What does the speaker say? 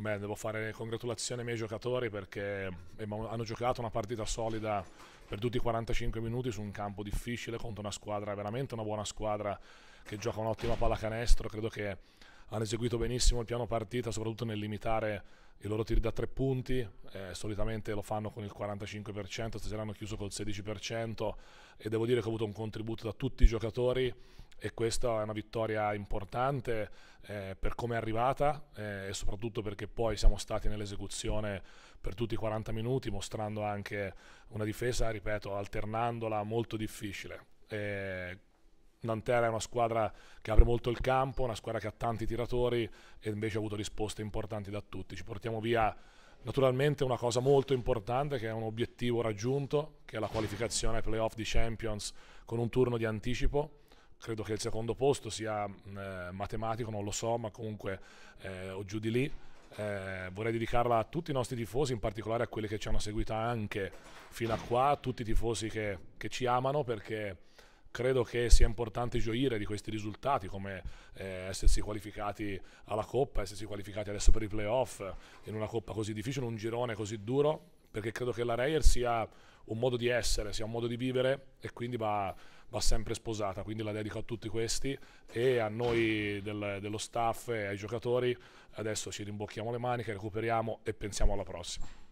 Beh, devo fare congratulazioni ai miei giocatori perché eh, hanno giocato una partita solida per tutti i 45 minuti su un campo difficile contro una squadra, veramente una buona squadra che gioca un'ottima pallacanestro. Credo che hanno eseguito benissimo il piano partita, soprattutto nel limitare i loro tiri da tre punti, eh, solitamente lo fanno con il 45%, stasera hanno chiuso col 16% e devo dire che ho avuto un contributo da tutti i giocatori e questa è una vittoria importante eh, per come è arrivata eh, e soprattutto perché poi siamo stati nell'esecuzione per tutti i 40 minuti mostrando anche una difesa, ripeto, alternandola molto difficile. E eh, Nantera è una squadra che apre molto il campo, una squadra che ha tanti tiratori e invece ha avuto risposte importanti da tutti. Ci portiamo via naturalmente una cosa molto importante che è un obiettivo raggiunto, che è la qualificazione ai playoff di Champions con un turno di anticipo. Credo che il secondo posto sia eh, matematico, non lo so, ma comunque eh, o giù di lì. Eh, vorrei dedicarla a tutti i nostri tifosi, in particolare a quelli che ci hanno seguita anche fino a qua, a tutti i tifosi che, che ci amano perché credo che sia importante gioire di questi risultati come eh, essersi qualificati alla Coppa, essersi qualificati adesso per i playoff in una Coppa così difficile, un girone così duro, perché credo che la Reyer sia un modo di essere, sia un modo di vivere e quindi va, va sempre sposata, quindi la dedico a tutti questi e a noi del, dello staff e ai giocatori, adesso ci rimbocchiamo le maniche, recuperiamo e pensiamo alla prossima.